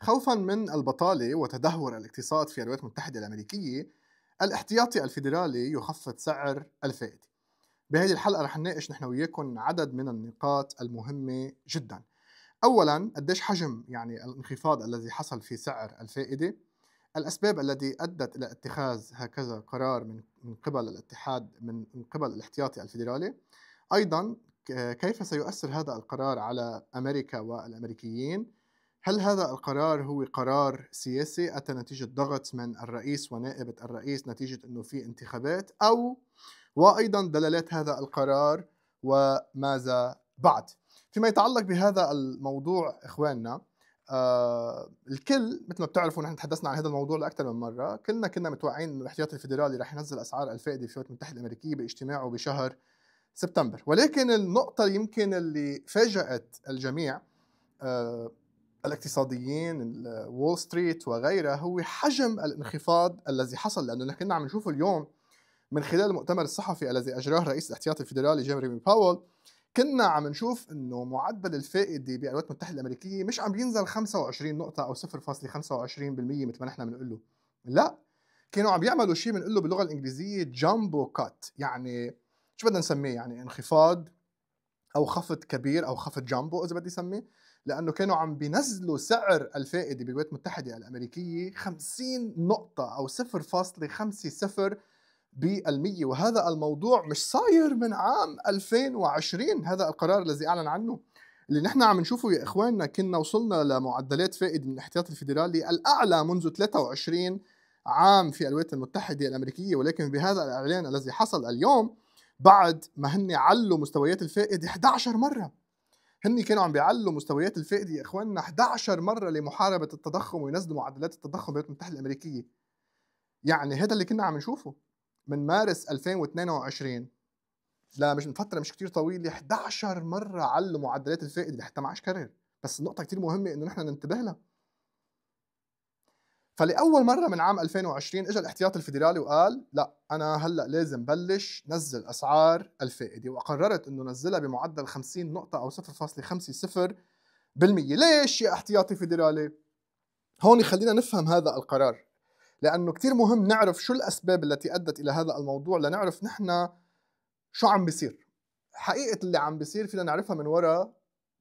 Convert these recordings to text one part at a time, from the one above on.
خوفا من البطالة وتدهور الاقتصاد في الولايات المتحدة الأمريكية الاحتياطي الفيدرالي يخفض سعر الفائدة بهذه الحلقة رح نناقش نحن وياكم عدد من النقاط المهمة جدا أولا قديش حجم يعني الانخفاض الذي حصل في سعر الفائدة الأسباب التي أدت إلى اتخاذ هكذا قرار من من قبل الاتحاد من من قبل الاحتياطي الفيدرالي أيضا كيف سيؤثر هذا القرار على أمريكا والأمريكيين هل هذا القرار هو قرار سياسي أتى نتيجة ضغط من الرئيس ونائبة الرئيس نتيجة أنه في انتخابات أو وأيضا دلالات هذا القرار وماذا بعد فيما يتعلق بهذا الموضوع إخواننا آه الكل مثل ما بتعرفوا نحن تحدثنا عن هذا الموضوع لاكثر من مره، كلنا كنا متوقعين انه الاحتياطي الفيدرالي رح ينزل اسعار الفائده في الولايات المتحده الامريكيه باجتماعه بشهر سبتمبر، ولكن النقطه يمكن اللي فاجات الجميع آه الاقتصاديين وول ستريت وغيرها هو حجم الانخفاض الذي حصل لانه نحن عم نشوفه اليوم من خلال المؤتمر الصحفي الذي اجراه رئيس الاحتياطي الفيدرالي جيرمي باول كنا عم نشوف انه معدل الفائده بالولايات المتحده الامريكيه مش عم ينزل 25 نقطه او 0.25% مثل ما نحن بنقول له لا كانوا عم يعملوا شيء بنقول له باللغه الانجليزيه جامبو كات يعني شو بدنا نسميه يعني انخفاض او خفض كبير او خفض جامبو اذا بدي اسميه لانه كانوا عم بينزلوا سعر الفائده بالولايات المتحده الامريكيه 50 نقطه او 0.50 بالمية وهذا الموضوع مش صاير من عام 2020 هذا القرار الذي اعلن عنه اللي نحن عم نشوفه يا اخواننا كنا وصلنا لمعدلات فائده من الاحتياط الفيدرالي الاعلى منذ 23 عام في الولايات المتحده الامريكيه ولكن بهذا الاعلان الذي حصل اليوم بعد ما هن علوا مستويات الفائده 11 مره هن كانوا عم بيعلوا مستويات الفائده يا اخواننا 11 مره لمحاربه التضخم وينزلوا معدلات التضخم بالولايات المتحده الامريكيه يعني هذا اللي كنا عم نشوفه من مارس 2022 لا مش من فتره مش كتير طويله 11 مره علوا معدلات الفائده حتى ما عادش كرر بس النقطه كتير مهمه انه نحن ننتبه لها فلاول مره من عام 2020 اجى الاحتياط الفيدرالي وقال لا انا هلا لازم بلش نزل اسعار الفائده وقررت انه نزلها بمعدل 50 نقطه او 0.50 بالمية ليش يا احتياطي فيدرالي هون خلينا نفهم هذا القرار لانه كثير مهم نعرف شو الاسباب التي ادت الى هذا الموضوع لنعرف نحن شو عم بيصير حقيقه اللي عم بيصير فينا نعرفها من وراء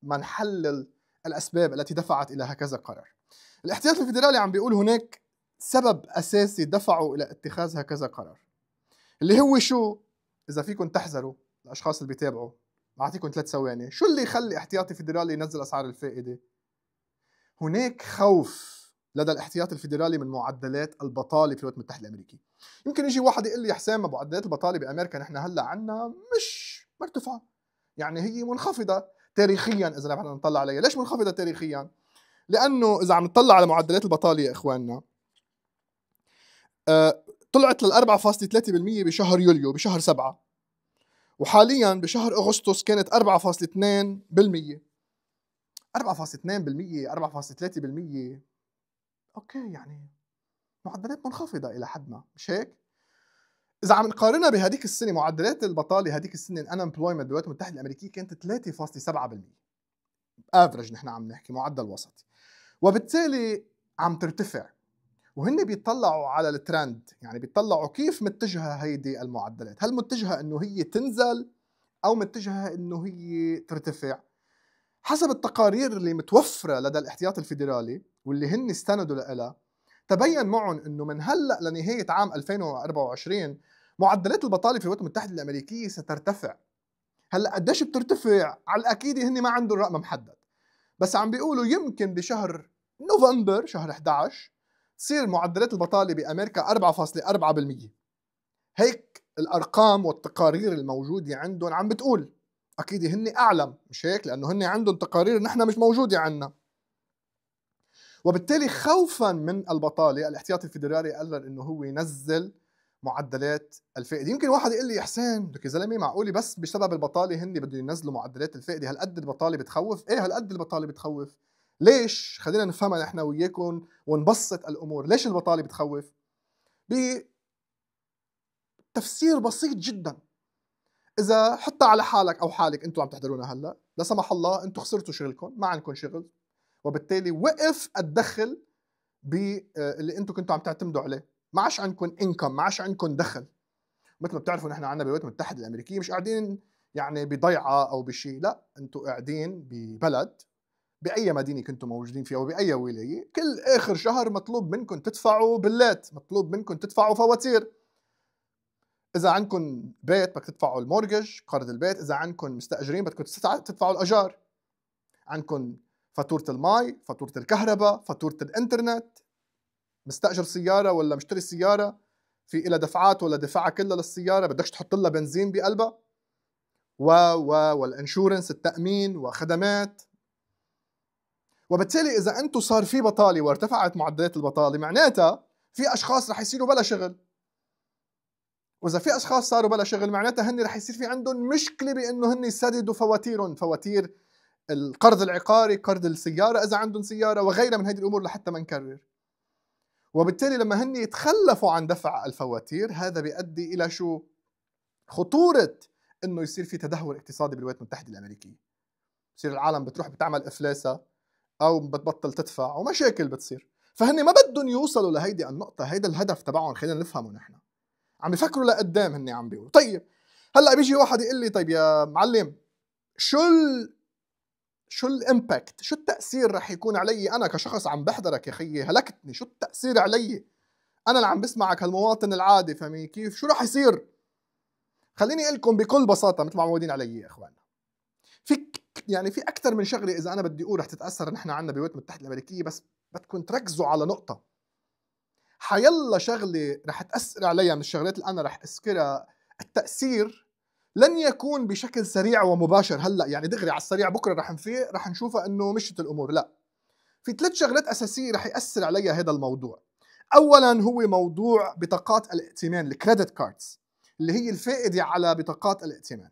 ما نحلل الاسباب التي دفعت الى هكذا قرار الاحتياط الفيدرالي عم بيقول هناك سبب اساسي دفعه الى اتخاذ هكذا قرار اللي هو شو اذا فيكم تحذروا الاشخاص اللي بيتابعوا بعطيكم ثلاث ثواني شو اللي يخلي احتياطي فيدرالي ينزل اسعار الفائده هناك خوف لدى الاحتياط الفيدرالي من معدلات البطاله في الولايات المتحده الامريكيه يمكن يجي واحد يقول لي يا حسام معدلات البطاله بامريكا نحن هلا عنا مش مرتفعه يعني هي منخفضه تاريخيا اذا نحن نطلع عليها ليش منخفضه تاريخيا لانه اذا عم نطلع على معدلات البطاله يا اخواننا آه، طلعت لل 4.3% بشهر يوليو بشهر 7 وحاليا بشهر اغسطس كانت 4.2% 4.2% 4.3% اوكي يعني معدلات منخفضه الى حد ما مش هيك؟ اذا عم نقارنها بهذيك السنه معدلات البطاله هذيك السنه الان امبلويمنت بالولايات المتحده الامريكيه كانت 3.7% افرج نحن عم نحكي معدل وسطي وبالتالي عم ترتفع وهن بيطلعوا على الترند يعني بيطلعوا كيف متجهه هيدي المعدلات هل متجهه انه هي تنزل او متجهه انه هي ترتفع حسب التقارير اللي متوفره لدى الاحتياط الفيدرالي واللي هن استندوا لها تبين معهم انه من هلا لنهايه عام 2024 معدلات البطاله في الولايات المتحده الامريكيه سترتفع هلا قديش بترتفع على الاكيد هن ما عندهم رقم محدد بس عم بيقولوا يمكن بشهر نوفمبر شهر 11 تصير معدلات البطاله بامريكا 4.4% هيك الارقام والتقارير الموجوده عندهم عم بتقول اكيد هن اعلم مش هيك لانه هن عندهم تقارير نحن مش موجوده عندنا وبالتالي خوفا من البطاله الاحتياطي الفيدرالي قرر انه هو ينزل معدلات الفقد يمكن واحد يقول لي يا حسين لك يا زلمه معقوله بس بسبب البطاله هن بدهم ينزلوا معدلات الفقد هالقد البطاله بتخوف ايه هالقد البطاله بتخوف ليش خلينا نفهمها نحن وياكم ونبسط الامور ليش البطاله بتخوف ب تفسير بسيط جدا اذا حطها على حالك او حالك انتم عم تحضرونا هلا لا سمح الله انتم خسرتوا شغلكم ما عندكم شغل وبالتالي وقف الدخل باللي آه، انتم كنتوا عم تعتمدوا عليه ما عادش عندكم انكم ما عادش عندكم دخل مثل ما بتعرفوا نحن عندنا بالولايات المتحده الامريكيه مش قاعدين يعني بضيعه او بشيء لا انتم قاعدين ببلد باي مدينه كنتم موجودين فيها وباي ولايه كل اخر شهر مطلوب منكم تدفعوا بلات مطلوب منكم تدفعوا فواتير اذا عندكم بيت بدك تدفعوا المورجج قرض البيت اذا عندكم مستاجرين بدكم تدفعوا الاجار عندكم فاتوره المي فاتوره الكهرباء فاتوره الانترنت مستاجر سياره ولا مشتري سياره في لها دفعات ولا دفعها كلها للسياره بدكش تحط لها بنزين بقلبها و و والانشورنس التامين وخدمات وبالتالي اذا انتم صار في بطاله وارتفعت معدلات البطاله معناتها في اشخاص رح يصيروا بلا شغل واذا في اشخاص صاروا بلا شغل معناتها هن رح يصير في عندهم مشكله بانه هن يسددوا فواتيرهم فواتير القرض العقاري قرض السياره اذا عندهم سياره وغيرها من هذه الامور لحتى ما نكرر وبالتالي لما هن يتخلفوا عن دفع الفواتير هذا بيؤدي الى شو؟ خطوره انه يصير في تدهور اقتصادي بالولايات المتحده الامريكيه. بصير العالم بتروح بتعمل افلاسها او بتبطل تدفع ومشاكل بتصير. فهن ما بدهم يوصلوا لهيدي النقطه، هيدا الهدف تبعهم خلينا نفهمه نحن. عم يفكروا لقدام هن عم بيقولوا، طيب هلا بيجي واحد يقول لي طيب يا معلم شو ال... شو الامباكت شو التاثير رح يكون علي انا كشخص عم بحضرك يا خيي هلكتني شو التاثير علي انا اللي عم بسمعك هالمواطن العادي فهمي كيف شو رح يصير خليني اقول لكم بكل بساطه مثل ما معودين علي يا اخواننا في يعني في اكثر من شغله اذا انا بدي اقول رح تتاثر نحن عندنا بالولايات المتحده الامريكيه بس بدكم تركزوا على نقطه حيلا شغله رح تاثر علي من الشغلات اللي انا رح اذكرها التاثير لن يكون بشكل سريع ومباشر هلا يعني دغري على السريع بكره رح نفيق رح نشوفها انه مشت الامور لا في ثلاث شغلات اساسيه رح ياثر عليها هذا الموضوع اولا هو موضوع بطاقات الائتمان الكريدت كاردز اللي هي الفائده على بطاقات الائتمان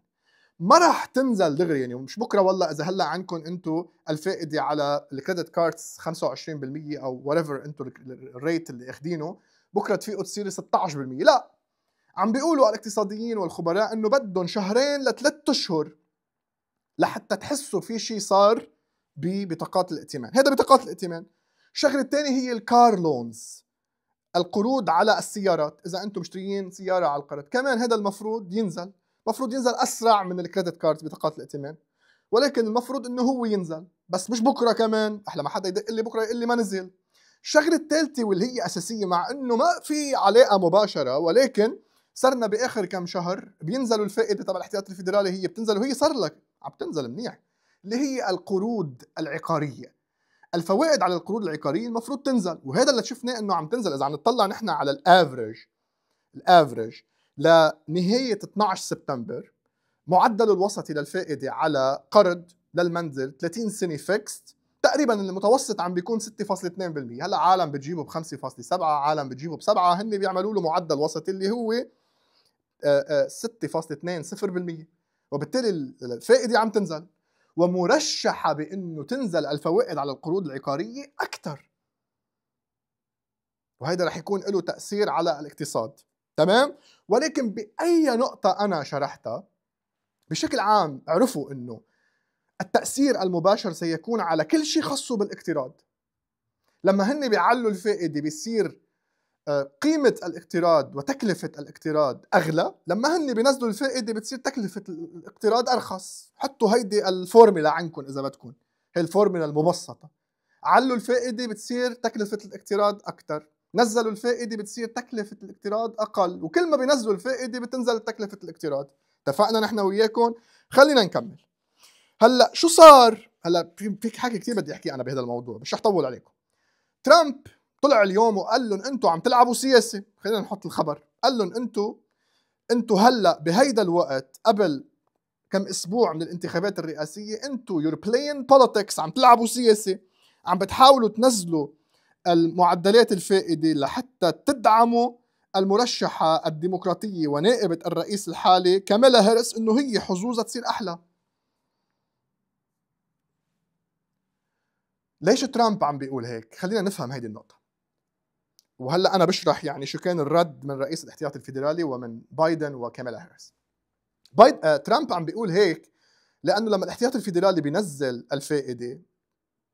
ما راح تنزل دغري يعني مش بكره والله اذا هلا عندكم انتم الفائده على الكريدت كاردز 25% او وريفر انتم الريت اللي اخدينه بكره تفيقوا تصير 16% لا عم بيقولوا الاقتصاديين والخبراء انه بدهم شهرين لثلاث اشهر لحتى تحسوا في شيء صار ببطاقات الائتمان، هذا بطاقات الائتمان. الشغله الثانيه هي الكار لونز القروض على السيارات، اذا انتم مشتريين سياره على القرض، كمان هذا المفروض ينزل، المفروض ينزل اسرع من الكريدت كارد بطاقات الائتمان. ولكن المفروض انه هو ينزل، بس مش بكره كمان، احلى ما حدا يدق لي بكره يقول لي ما نزل. الشغله الثالثه واللي هي اساسيه مع انه ما في علاقه مباشره ولكن صرنا باخر كم شهر بينزلوا الفائده تبع الاحتياطي الفيدرالي هي بتنزل وهي صار لك عم تنزل منيح اللي هي القروض العقاريه الفوائد على القروض العقاريه المفروض تنزل وهذا اللي شفناه انه عم تنزل اذا عم نطلع نحن على الافرج الافرج لنهايه 12 سبتمبر معدل الوسطي للفائده على قرض للمنزل 30 سنه فيكست تقريبا المتوسط عم بيكون 6.2% هلا عالم بتجيبه ب 5.7 عالم بتجيبه بسبعة هن بيعملوا له معدل وسطي اللي هو 6.20% آه، آه، وبالتالي الفائده عم تنزل ومرشحه بانه تنزل الفوائد على القروض العقاريه اكثر وهذا رح يكون له تاثير على الاقتصاد تمام ولكن باي نقطه انا شرحتها بشكل عام عرفوا انه التاثير المباشر سيكون على كل شيء خاصه بالاقتراض لما هن بيعلوا الفائده بيصير آه، قيمة الاقتراض وتكلفة الاقتراض أغلى لما هن بينزلوا الفائدة بتصير تكلفة الاقتراض أرخص حطوا هيدي الفورميلا عندكم إذا بدكم هي الفورميلا المبسطة علوا الفائدة بتصير تكلفة الاقتراض أكثر نزلوا الفائدة بتصير تكلفة الاقتراض أقل وكل ما بينزلوا الفائدة بتنزل تكلفة الاقتراض اتفقنا نحن وياكم خلينا نكمل هلا شو صار هلا فيك حكي كثير بدي احكي انا بهذا الموضوع مش رح طول عليكم ترامب طلع اليوم وقال لهم انتم عم تلعبوا سياسه إيه. خلينا نحط الخبر قال لهم انتم انتم هلا بهيدا الوقت قبل كم اسبوع من الانتخابات الرئاسيه انتم يور بلاين بوليتكس عم تلعبوا سياسه إيه. عم بتحاولوا تنزلوا المعدلات الفائده لحتى تدعموا المرشحه الديمقراطيه ونائبه الرئيس الحالي كاميلا هيرس انه هي حظوظها تصير احلى ليش ترامب عم بيقول هيك خلينا نفهم هيدي النقطه وهلا انا بشرح يعني شو كان الرد من رئيس الاحتياطي الفيدرالي ومن بايدن وكاميلا هاريس بايد آه ترامب عم بيقول هيك لانه لما الاحتياطي الفيدرالي بينزل الفائده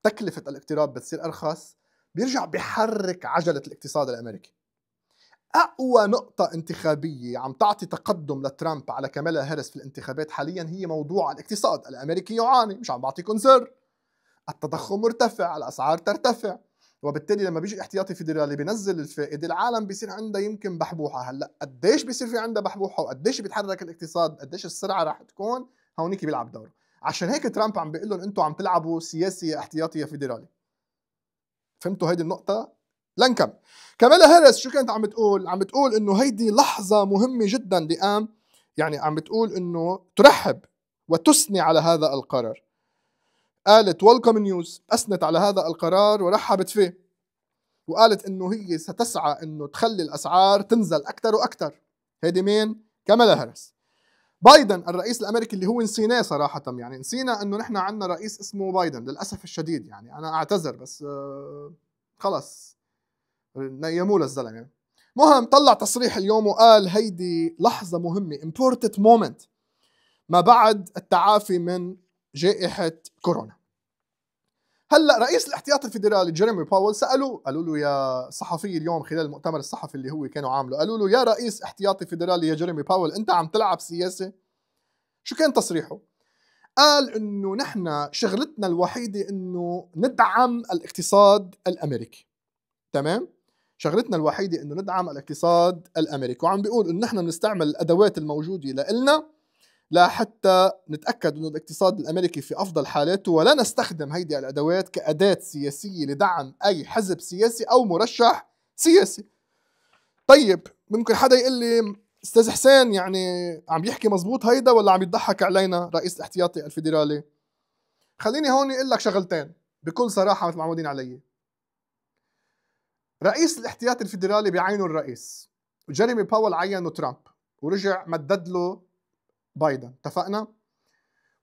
تكلفه الاقتراض بتصير ارخص بيرجع بحرك عجله الاقتصاد الامريكي اقوى نقطه انتخابيه عم تعطي تقدم لترامب على كاميلا هاريس في الانتخابات حاليا هي موضوع الاقتصاد الامريكي يعاني مش عم بعطيكم سر التضخم مرتفع الاسعار ترتفع وبالتالي لما بيجي احتياطي فيدرالي بينزل الفائده العالم بيصير عندها يمكن بحبوحه هلا قديش بيصير في عندها بحبوحه وقديش بيتحرك الاقتصاد قديش السرعه رح تكون هونيك بيلعب دور عشان هيك ترامب عم بيقول لهم انتم عم تلعبوا سياسي احتياطي يا فيدرالي فهمتوا هيدي النقطه لنكمل كاميلا هيرس شو كانت عم بتقول عم بتقول انه هيدي لحظه مهمه جدا لقام يعني عم بتقول انه ترحب وتثني على هذا القرار قالت ويلكم نيوز أثنت على هذا القرار ورحبت فيه وقالت انه هي ستسعى انه تخلي الاسعار تنزل اكثر واكثر هيدي مين كاميلا هاريس بايدن الرئيس الامريكي اللي هو نسيناه صراحه يعني نسينا انه نحن عندنا رئيس اسمه بايدن للاسف الشديد يعني انا اعتذر بس آه، خلص نيموه للزلمه يعني. مهم طلع تصريح اليوم وقال هيدي لحظه مهمه important moment ما بعد التعافي من جائحه كورونا هلا رئيس الاحتياط الفيدرالي جيريمي باول سالوه قالوا له يا صحفي اليوم خلال المؤتمر الصحفي اللي هو كانوا عامله قالوا له يا رئيس احتياطي فيدرالي يا جيريمي باول انت عم تلعب سياسه شو كان تصريحه قال انه نحن شغلتنا الوحيده انه ندعم الاقتصاد الامريكي تمام شغلتنا الوحيده انه ندعم الاقتصاد الامريكي وعم بيقول انه نحن بنستعمل الادوات الموجوده لنا لحتى نتاكد انه الاقتصاد الامريكي في افضل حالاته ولا نستخدم هيدي الادوات كاداه سياسيه لدعم اي حزب سياسي او مرشح سياسي. طيب ممكن حدا يقول لي استاذ حسين يعني عم يحكي مزبوط هيدا ولا عم يضحك علينا رئيس الاحتياطي الفيدرالي؟ خليني هون اقول لك شغلتين بكل صراحه مثل ما معودين علي. رئيس الاحتياطي الفيدرالي بعينه الرئيس جيريمي باول عينه ترامب ورجع مدد له بايدن اتفقنا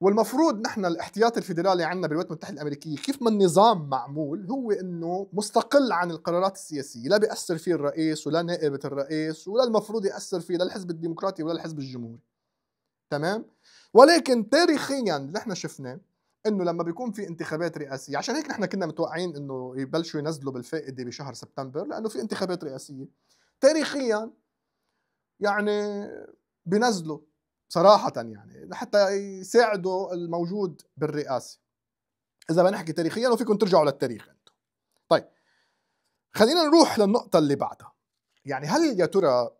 والمفروض نحن الاحتياط الفيدرالي عندنا بالولايات المتحده الامريكيه كيف ما النظام معمول هو انه مستقل عن القرارات السياسيه لا بياثر فيه الرئيس ولا نائبه الرئيس ولا المفروض ياثر فيه لا الحزب الديمقراطي ولا الحزب الجمهوري تمام ولكن تاريخيا نحن شفنا انه لما بيكون في انتخابات رئاسيه عشان هيك نحن كنا متوقعين انه يبلشوا ينزلوا بالفائده بشهر سبتمبر لانه في انتخابات رئاسيه تاريخيا يعني بينزلوا صراحة يعني لحتى يساعدوا الموجود بالرئاسة إذا بنحكي تاريخيا وفيكم ترجعوا للتاريخ أنتم طيب خلينا نروح للنقطة اللي بعدها يعني هل يا ترى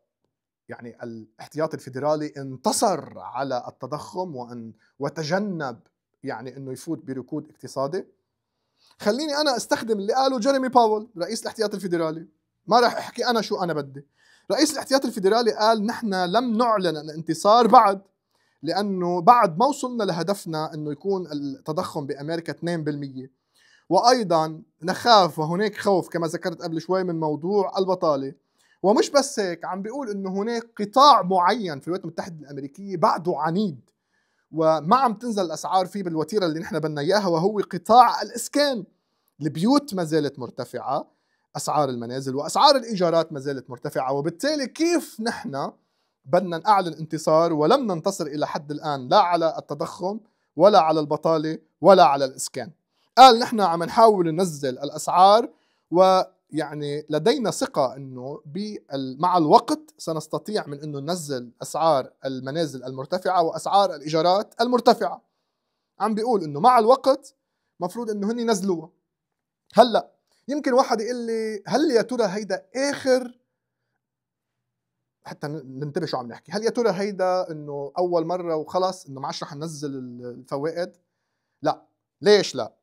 يعني الاحتياطي الفيدرالي انتصر على التضخم وأن وتجنب يعني أنه يفوت بركود اقتصادي خليني أنا استخدم اللي قاله جيريمي باول رئيس الاحتياط الفيدرالي ما راح أحكي أنا شو أنا بدي رئيس الاحتياط الفيدرالي قال نحن لم نعلن الانتصار بعد لانه بعد ما وصلنا لهدفنا انه يكون التضخم بامريكا 2% وايضا نخاف وهناك خوف كما ذكرت قبل شوي من موضوع البطاله ومش بس هيك عم بيقول انه هناك قطاع معين في الولايات المتحده الامريكيه بعده عنيد وما عم تنزل الاسعار فيه بالوتيره اللي نحن بدنا اياها وهو قطاع الاسكان البيوت ما زالت مرتفعه اسعار المنازل واسعار الايجارات ما زالت مرتفعه وبالتالي كيف نحن بدنا نعلن انتصار ولم ننتصر الى حد الان لا على التضخم ولا على البطاله ولا على الاسكان قال نحن عم نحاول ننزل الاسعار ويعني لدينا ثقه انه مع الوقت سنستطيع من انه ننزل اسعار المنازل المرتفعه واسعار الايجارات المرتفعه عم بيقول انه مع الوقت مفروض انه هن ينزلوها هلا يمكن واحد يقول لي هل يا ترى هيدا اخر حتى ننتبه شو عم نحكي هل يا ترى هيدا انه اول مره وخلص انه ما عادش رح ننزل الفوائد لا ليش لا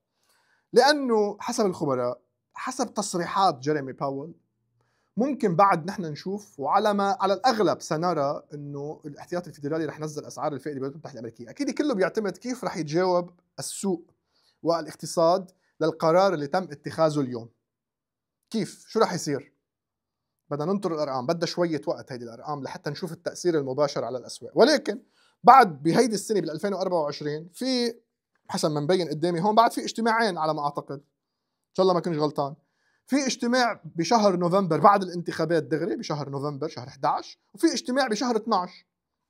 لانه حسب الخبراء حسب تصريحات جيريمي باول ممكن بعد نحن نشوف وعلى ما على الاغلب سنرى انه الاحتياطي الفيدرالي رح ينزل اسعار الفائده بالولايات المتحده الامريكيه، اكيد كله بيعتمد كيف رح يتجاوب السوق والاقتصاد للقرار اللي تم اتخاذه اليوم كيف شو راح يصير بدنا ننطر الارقام بدها شويه وقت هيدي الارقام لحتى نشوف التاثير المباشر على الاسواق ولكن بعد بهيدي السنه بال 2024 في حسب ما مبين قدامي هون بعد في اجتماعين على ما اعتقد ان شاء الله ما كنت غلطان في اجتماع بشهر نوفمبر بعد الانتخابات دغري بشهر نوفمبر شهر 11 وفي اجتماع بشهر 12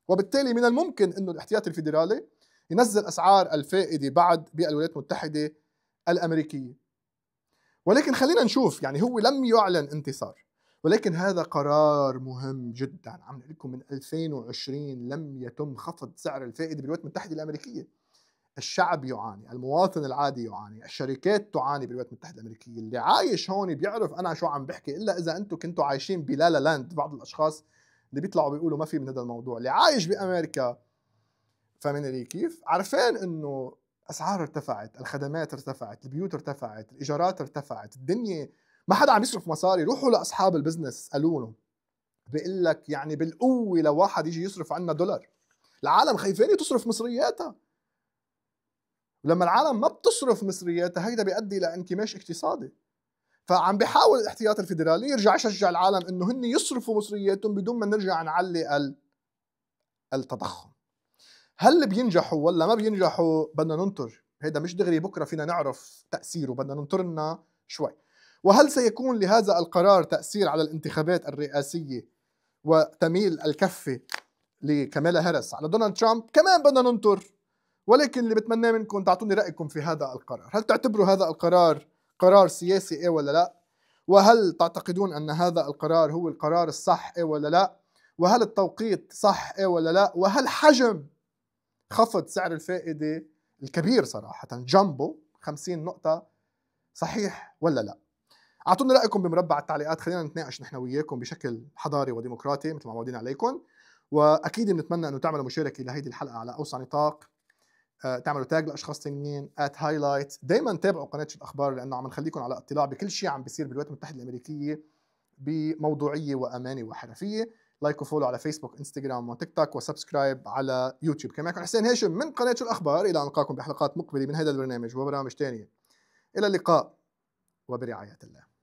وبالتالي من الممكن انه الاحتياطي الفيدرالي ينزل اسعار الفائده بعد بالولايات المتحده الامريكيه ولكن خلينا نشوف يعني هو لم يعلن انتصار ولكن هذا قرار مهم جدا عم نقول لكم من 2020 لم يتم خفض سعر الفائده بالولايات المتحده الامريكيه الشعب يعاني المواطن العادي يعاني الشركات تعاني بالولايات المتحده الامريكيه اللي عايش هون بيعرف انا شو عم بحكي الا اذا انتم كنتوا عايشين بلا لا لاند بعض الاشخاص اللي بيطلعوا بيقولوا ما في من هذا الموضوع اللي عايش بامريكا فمن كيف عارفين انه الاسعار ارتفعت الخدمات ارتفعت البيوت ارتفعت الايجارات ارتفعت الدنيا ما حدا عم يصرف مصاري روحوا لاصحاب البزنس لهم بيقول لك يعني بالقوه لو واحد يجي يصرف عنا دولار العالم خايفين تصرف مصرياتها ولما العالم ما بتصرف مصرياتها هيدا بيؤدي لانكماش اقتصادي فعم بيحاول الاحتياط الفيدرالي يرجع يشجع العالم انه هن يصرفوا مصرياتهم بدون ما نرجع نعلي التضخم هل بينجحوا ولا ما بينجحوا بدنا ننطر هيدا مش دغري بكره فينا نعرف تاثيره بدنا ننطر لنا شوي وهل سيكون لهذا القرار تاثير على الانتخابات الرئاسيه وتميل الكفه لكاميلا هارس على دونالد ترامب كمان بدنا ننطر ولكن اللي بتمناه منكم تعطوني رايكم في هذا القرار هل تعتبروا هذا القرار قرار سياسي ايه ولا لا وهل تعتقدون ان هذا القرار هو القرار الصح ايه ولا لا وهل التوقيت صح ايه ولا لا وهل حجم خفض سعر الفائده الكبير صراحه جامبو 50 نقطه صحيح ولا لا اعطونا رايكم بمربع التعليقات خلينا نتناقش نحن وياكم بشكل حضاري وديمقراطي مثل ما معودين عليكم واكيد بنتمنى انه تعملوا مشاركه لهيدي الحلقه على اوسع نطاق آه، تعملوا تاج لاشخاص تانيين ات هايلايت دائما تابعوا قناه الاخبار لانه عم نخليكم على اطلاع بكل شيء عم بيصير بالولايات المتحده الامريكيه بموضوعيه وامانه وحرفيه لايك وفولو على فيسبوك انستغرام وتيك توك وسبسكرايب على يوتيوب كما يكون حسين هاشم من قناه شو الاخبار الى ان نلقاكم بحلقات مقبله من هذا البرنامج وبرامج تانية الى اللقاء وبرعايه الله